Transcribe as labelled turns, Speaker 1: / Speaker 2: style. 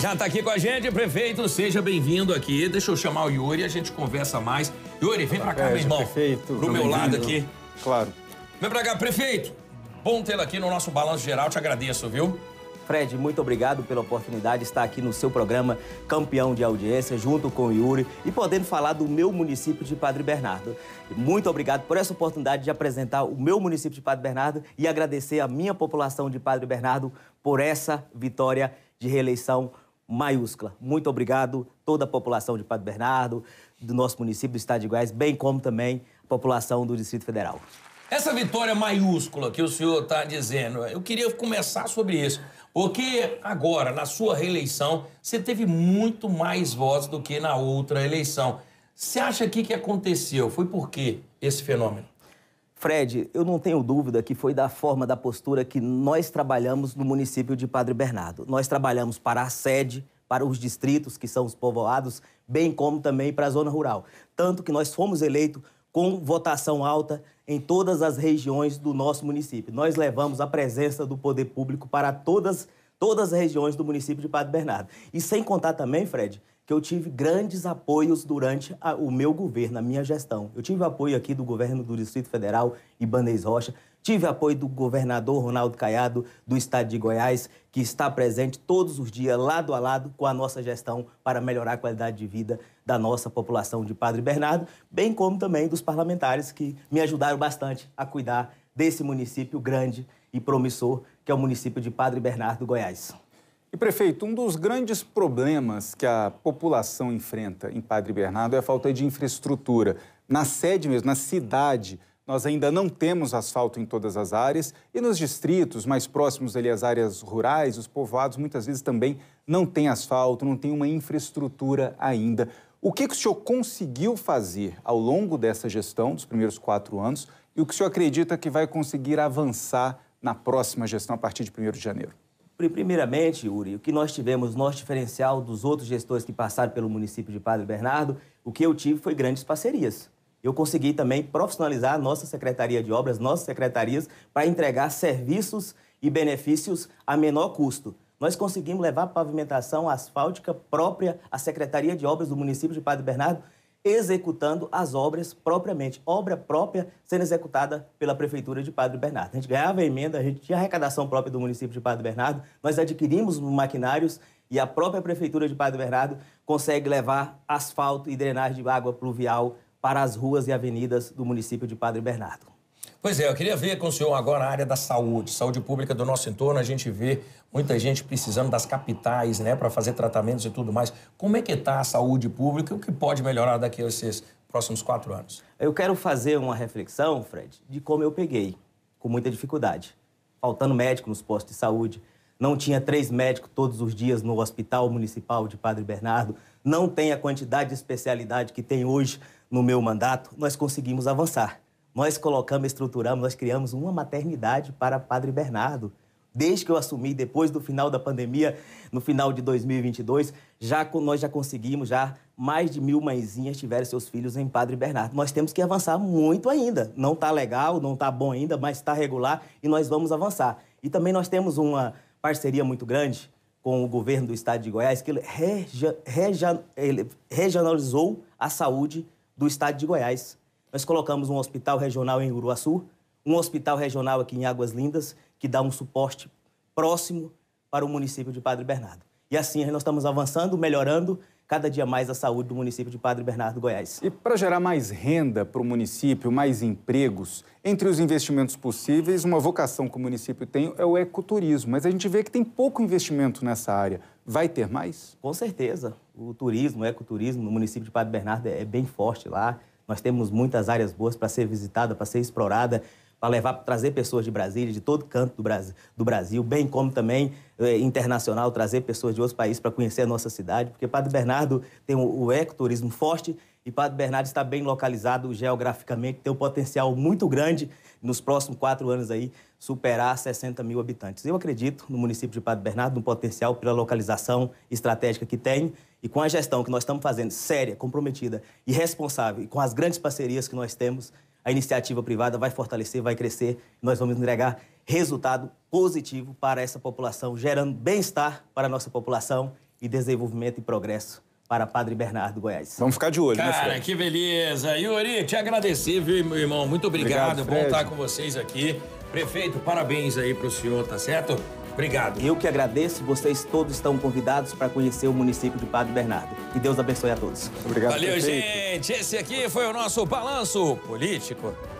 Speaker 1: Já está aqui com a gente, prefeito. Seja bem-vindo aqui. Deixa eu chamar o Yuri, e a gente conversa mais. Yuri, vem para cá, é, meu irmão.
Speaker 2: Prefeito. Pro meu lado aqui. Claro.
Speaker 1: Vem para cá, prefeito. Bom tê-lo aqui no nosso Balanço Geral. Te agradeço, viu? Fred, muito obrigado pela
Speaker 3: oportunidade de estar aqui no seu programa Campeão de Audiência, junto com o Yuri, e podendo falar do meu município de Padre Bernardo. Muito obrigado por essa oportunidade de apresentar o meu município de Padre Bernardo e agradecer à minha população de Padre Bernardo por essa vitória de reeleição maiúscula. Muito obrigado, toda a população de Padre Bernardo, do nosso município, do estado de Goiás, bem como também a população do Distrito Federal.
Speaker 1: Essa vitória maiúscula que o senhor está dizendo, eu queria começar sobre isso. Porque agora, na sua reeleição, você teve muito mais votos do que na outra eleição. Você acha que que aconteceu? Foi por quê esse fenômeno? Fred, eu não tenho dúvida
Speaker 3: que foi da forma da postura que nós trabalhamos no município de Padre Bernardo. Nós trabalhamos para a sede, para os distritos, que são os povoados, bem como também para a zona rural. Tanto que nós fomos eleitos com votação alta em todas as regiões do nosso município. Nós levamos a presença do poder público para todas, todas as regiões do município de Padre Bernardo. E sem contar também, Fred, que eu tive grandes apoios durante a, o meu governo, a minha gestão. Eu tive apoio aqui do governo do Distrito Federal, Ibanez Rocha, tive apoio do governador Ronaldo Caiado, do estado de Goiás, que está presente todos os dias, lado a lado, com a nossa gestão para melhorar a qualidade de vida da nossa população de Padre Bernardo, bem como também dos parlamentares que me ajudaram bastante a cuidar desse município
Speaker 2: grande e promissor que é o município de Padre Bernardo, Goiás. E, prefeito, um dos grandes problemas que a população enfrenta em Padre Bernardo é a falta de infraestrutura. Na sede mesmo, na cidade, nós ainda não temos asfalto em todas as áreas e nos distritos mais próximos ali às áreas rurais, os povoados muitas vezes também não tem asfalto, não tem uma infraestrutura ainda. O que, que o senhor conseguiu fazer ao longo dessa gestão, dos primeiros quatro anos, e o que o senhor acredita que vai conseguir avançar na próxima gestão a partir de 1 de janeiro? Primeiramente, Yuri, o que nós
Speaker 3: tivemos, nosso diferencial dos outros gestores que passaram pelo município de Padre Bernardo, o que eu tive foi grandes parcerias. Eu consegui também profissionalizar a nossa Secretaria de Obras, nossas secretarias, para entregar serviços e benefícios a menor custo. Nós conseguimos levar pavimentação asfáltica própria à Secretaria de Obras do município de Padre Bernardo executando as obras propriamente, obra própria sendo executada pela Prefeitura de Padre Bernardo. A gente ganhava emenda, a gente tinha arrecadação própria do município de Padre Bernardo, nós adquirimos maquinários e a própria Prefeitura de Padre Bernardo consegue levar asfalto e drenagem de água pluvial para as ruas e avenidas do município de Padre Bernardo.
Speaker 1: Pois é, eu queria ver com o senhor agora a área da saúde, saúde pública do nosso entorno. A gente vê muita gente precisando das capitais, né, para fazer tratamentos e tudo mais. Como é que está a saúde pública? e O que pode melhorar daqui a esses próximos quatro anos? Eu quero fazer uma reflexão,
Speaker 3: Fred, de como eu peguei, com muita dificuldade. Faltando médico nos postos de saúde, não tinha três médicos todos os dias no Hospital Municipal de Padre Bernardo, não tem a quantidade de especialidade que tem hoje no meu mandato. Nós conseguimos avançar. Nós colocamos, estruturamos, nós criamos uma maternidade para Padre Bernardo. Desde que eu assumi, depois do final da pandemia, no final de 2022, já nós já conseguimos, já mais de mil mãezinhas tiveram seus filhos em Padre Bernardo. Nós temos que avançar muito ainda. Não está legal, não está bom ainda, mas está regular e nós vamos avançar. E também nós temos uma parceria muito grande com o governo do estado de Goiás, que ele regionalizou a saúde do estado de Goiás. Nós colocamos um hospital regional em Uruaçu, um hospital regional aqui em Águas Lindas, que dá um suporte próximo para o município de Padre Bernardo. E assim nós estamos avançando, melhorando cada dia mais a saúde do município de Padre Bernardo Goiás. E
Speaker 2: para gerar mais renda para o município, mais empregos, entre os investimentos possíveis, uma vocação que o município tem é o ecoturismo, mas a gente vê que tem pouco investimento nessa área. Vai ter mais?
Speaker 3: Com certeza. O turismo, o ecoturismo no município de Padre Bernardo é bem forte lá. Nós temos muitas áreas boas para ser visitada, para ser explorada, para levar, pra trazer pessoas de Brasília, de todo canto do Brasil, do Brasil bem como também eh, internacional, trazer pessoas de outros países para conhecer a nossa cidade, porque Padre Bernardo tem o, o ecoturismo forte e Padre Bernardo está bem localizado geograficamente, tem um potencial muito grande nos próximos quatro anos aí superar 60 mil habitantes. Eu acredito no município de Padre Bernardo, no potencial pela localização estratégica que tem e com a gestão que nós estamos fazendo, séria, comprometida e responsável, e com as grandes parcerias que nós temos, a iniciativa privada vai fortalecer, vai crescer, nós vamos entregar resultado positivo para essa população, gerando bem-estar para a nossa população e desenvolvimento e progresso para Padre Bernardo Goiás. Vamos ficar de olho, né, Cara, né,
Speaker 1: Fred? que beleza. Yuri, te agradecer, viu, meu irmão? Muito obrigado. obrigado é Bom estar com vocês aqui. Prefeito, parabéns aí para o senhor, tá certo? Obrigado. Eu que agradeço. Vocês todos estão
Speaker 3: convidados para conhecer o município de Padre Bernardo. Que Deus abençoe a todos. Obrigado. Valeu, prefeito.
Speaker 1: gente. Esse aqui foi o nosso balanço político.